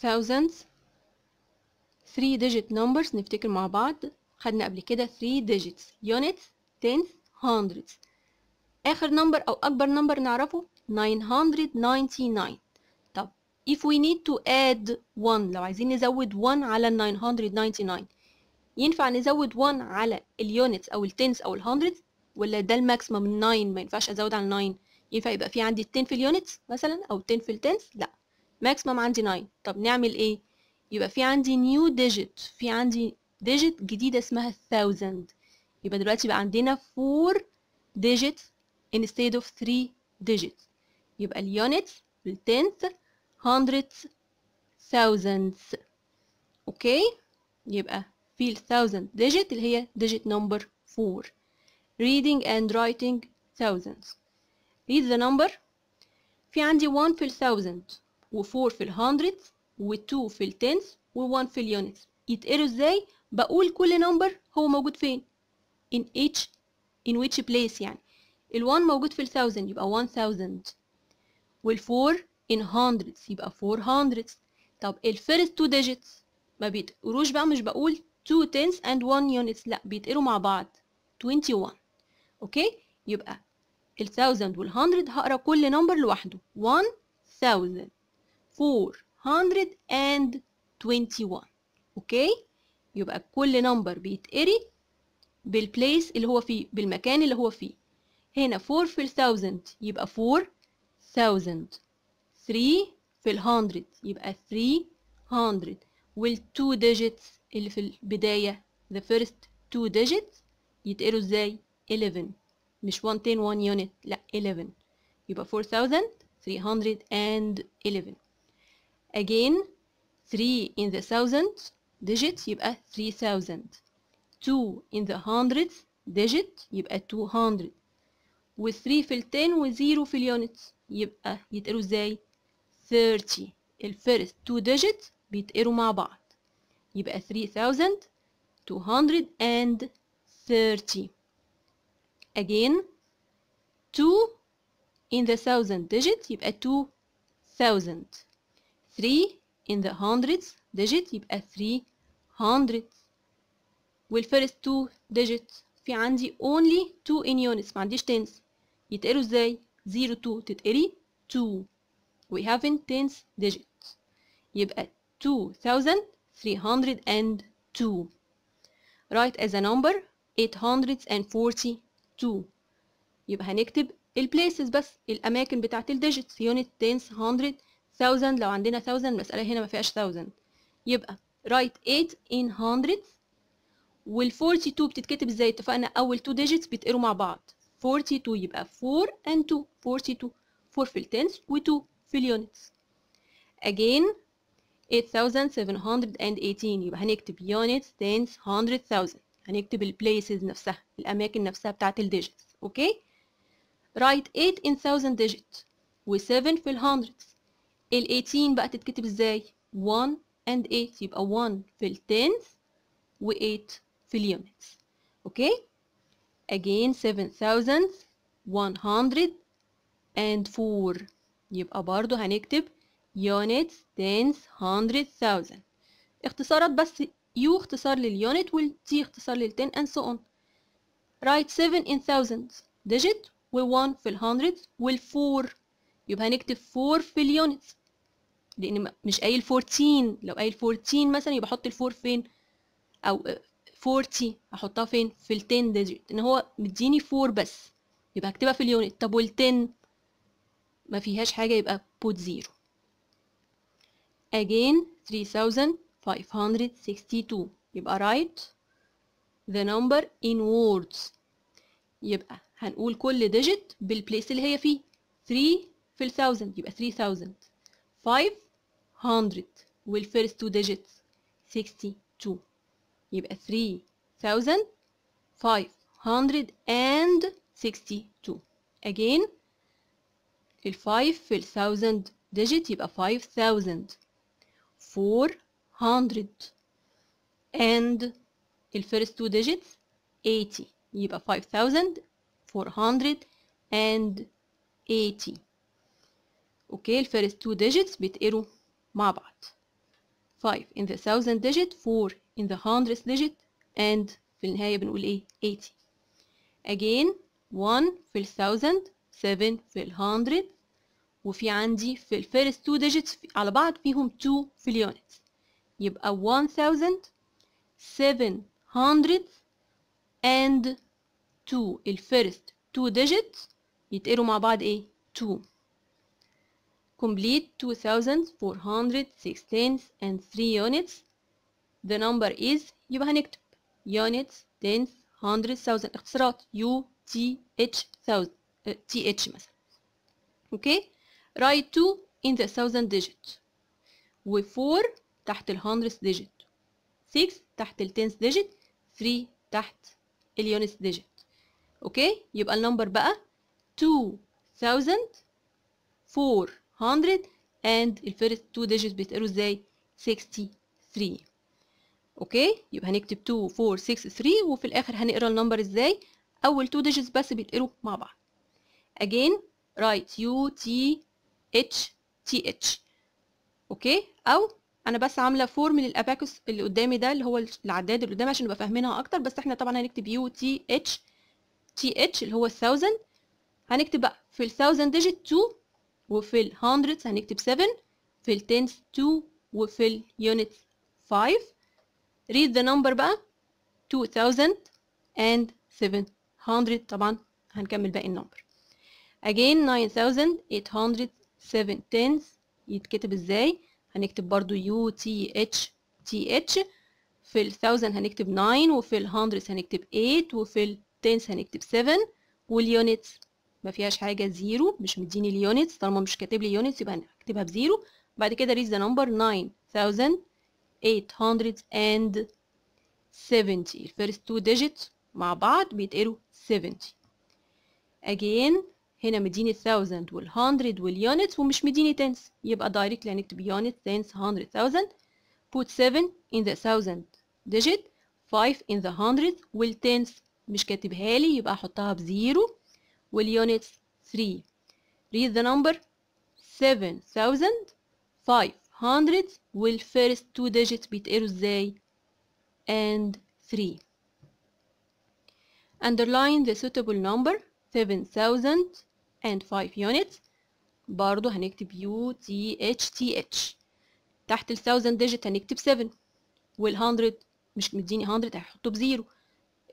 thousands three digit numbers نفتكر مع بعض خدنا قبل كده three digits units tens hundreds آخر نمبر أو أكبر نمبر نعرفه 999 طب if we need to add one لو عايزين نزود one على 999 ينفع نزود one على ال units أو ال tens أو ال hundreds ولا ده الماكسيمم 9 ما ينفعش أزود على 9 ينفع يبقى في عندي 10 في اليونتس مثلا أو 10 في التنس لأ ماكسيمم عندي 9 طب نعمل ايه يبقى في عندي نيو ديجيت في عندي ديجيت جديدة اسمها 1000 يبقى دلوقتي بقى عندنا 4 ديجيت instead of 3 ديجيت يبقى اليونت بالتنث hundreds thousands اوكي يبقى في ال thousand digit اللي هي ديجيت نمبر 4 reading and writing thousands read the number في عندي 1 في ال thousand و4 في ال100 و2 في ال10 و1 في اليونتس يتقروا ازاي بقول كل نمبر هو موجود فين in each in which place يعني ال1 موجود في ال1000 يبقى 1000 وال4 in hundreds يبقى 400 طب ال first two digits ما بيتقروش بقى مش بقول 2 tens and 1 units لا بيتقروا مع بعض 21 اوكي يبقى ال1000 وال100 هقرا كل نمبر لوحده 1000 421 اوكي يبقى كل نمبر بيتقري بالبليس اللي هو فيه بالمكان اللي هو فيه هنا 4 في الثاوزند يبقى 4000 3 في الهندرد يبقى 300 والتو digits اللي في البداية the first two digits يتقروا ازاي 11 مش 110 1 unit لا 11 يبقى 4311 again 3 in the thousandth digits يبقى 3000 2 in the hundredth digit يبقى 200 و 3 في ten, و 0 في اليونتس يبقى يتقروا ازاي 30 الفيرست 2 digits بيتقروا مع بعض يبقى 3230 again 2 in the thousand digit يبقى 2000 3 in the hundreds digit يبقى 300 first 2 digits, في عندي only 2 in units ما عنديش tens يتقروا ازاي 0 2 تتقري 2 we have in tens digit يبقى 2302 write as a number 842 يبقى هنكتب ال places بس الاماكن بتاعت ال digits unit tens hundred 1000 لو عندنا 1000 المسألة هنا ما فيهاش 1000 يبقى write 8 in hundreds وال 42 بتتكتب ازاي اتفقنا اول 2 digits بيتقروا مع بعض 42 يبقى 4 and 2 42 4 في التنس و2 في اليونتس again 8718 يبقى هنكتب units tens 100,000 هنكتب البليسز نفسها الأماكن نفسها بتاعت الديجيتس أوكي write 8 in 1000 ديجيت و7 في ال ال 18 بقى تتكتب ازاي 1 and 8 يبقى 1 في ال 10th و 8 في ال units اوكي again 7104 يبقى برضو هنكتب units tens hundred اختصارات بس يو اختصار لليونت T اختصار لل 10 and so on write 7 in thousands digit و1 في ال 100 وال 4 يبقى هنكتب 4 في اليونتس لان مش قايل 14 لو قايل 14 مثلا يبقى احط الفور فين او 40 احطها فين في ال 10 ديجيت ان هو مديني 4 بس يبقى اكتبها في اليونت طب وال 10 ما فيهاش حاجه يبقى بوت زيرو again 3562 يبقى write the number in words يبقى هنقول كل ديجيت بالبليس اللي هي فيه 3 في ال 1000 يبقى 3000 5 100 first two digits 62 يبقى 3562 again ال 5 في ال 1000 digit يبقى 5000 400 and the first two digits 80 يبقى 5480 اوكي okay, the first two digits بيتقروا مع بعض 5 in the thousand digit 4 in the hundredth digit and في النهاية بنقول ايه 80 again 1 في ال 7 في ال 100 وفي عندي في ال first two digits على بعض فيهم 2 في اليونت يبقى 1000 700 and 2 ال first two digits يتقروا مع بعض ايه 2 complete 2416 and 3 units the number is يبقى هنكتب units tens hundred thousand اختصارات u t h thousand uh, t h مثلا okay write 2 in the thousand digit و 4 تحت ال hundreds digit 6 تحت ال tens digit 3 تحت ال units digit okay يبقى النمبر بقى 2000 4 100 and first two digits بيتقروا ازاي 63 اوكي يبقى هنكتب 2 4 6 3 وفي الاخر هنقرا النمبر ازاي اول two digits بس بيتقروا مع بعض again write u t h t h اوكي او انا بس عامله فورم الاباكوس اللي قدامي ده اللي هو العداد اللي قدامي عشان نبقى فاهمينها اكتر بس احنا طبعا هنكتب u t h t h اللي هو 1000 هنكتب بقى في ال 1000 ديجيت 2 وفي ال hundreds هنكتب 7 في ال tens 2 وفي ال units 5 read the number بقى 2700 طبعا هنكمل باقي النمبر again 9807 tens يتكتب ازاي هنكتب برضو U T H T H في ال 1000 هنكتب 9 وفي ال 100 هنكتب 8 وفي ال 10 هنكتب 7 وال units 5 ما فيهاش حاجه زيرو مش مديني اليونتس طالما مش كاتب لي يونتس يبقى هكتبها بزيرو بعد كده ريز ذا نمبر 9870 الفيرست تو ديجيت مع بعض بيتقروا 70 اجين هنا مديني 1000 وال100 واليونتس ومش مديني تنس يبقى دايركتلي هنكتب يونت تنس 100000 put 7 in the 1000 digit 5 in the 100 والتنس مش كاتبها لي يبقى احطها بزيرو واليونت 3 read the number 7500 والفيرست two digits بيتقروا ازاي and 3 underline the suitable number 7005 units برضو هنكتب U T H T H تحت ال 1000 digit هنكتب 7 وال 100 مش مديني 100 هحطه بزيرو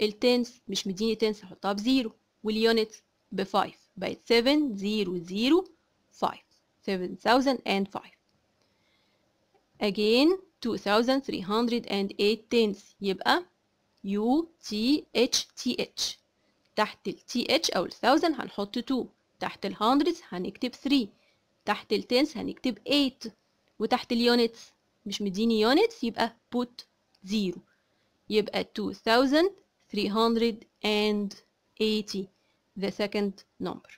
ال tens مش مديني tens هحطها بزيرو واليونتس ب 5 بقت 7005 again 2308 يبقى U T H T H تحت ال TH أو ال 1000 هنحط 2 تحت ال 100 هنكتب 3 تحت ال 10 هنكتب 8 وتحت ال units مش مديني units يبقى put 0 يبقى 2380 the second number.